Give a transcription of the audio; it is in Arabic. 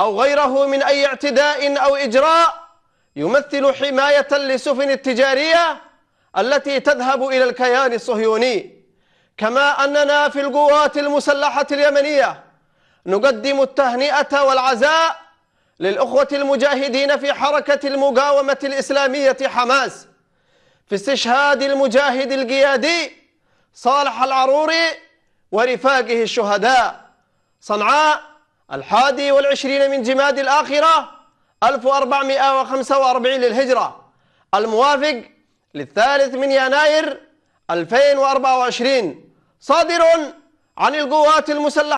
أو غيره من أي اعتداء أو إجراء يمثل حماية لسفن التجارية التي تذهب إلى الكيان الصهيوني كما أننا في القوات المسلحة اليمنية نقدم التهنئة والعزاء للأخوة المجاهدين في حركة المقاومة الإسلامية حماس في استشهاد المجاهد القيادي صالح العروري ورفاقه الشهداء صنعاء الحادي والعشرين من جماد الآخرة 1445 للهجرة الموافق للثالث من يناير 2024 صادر عن القوات المسلحة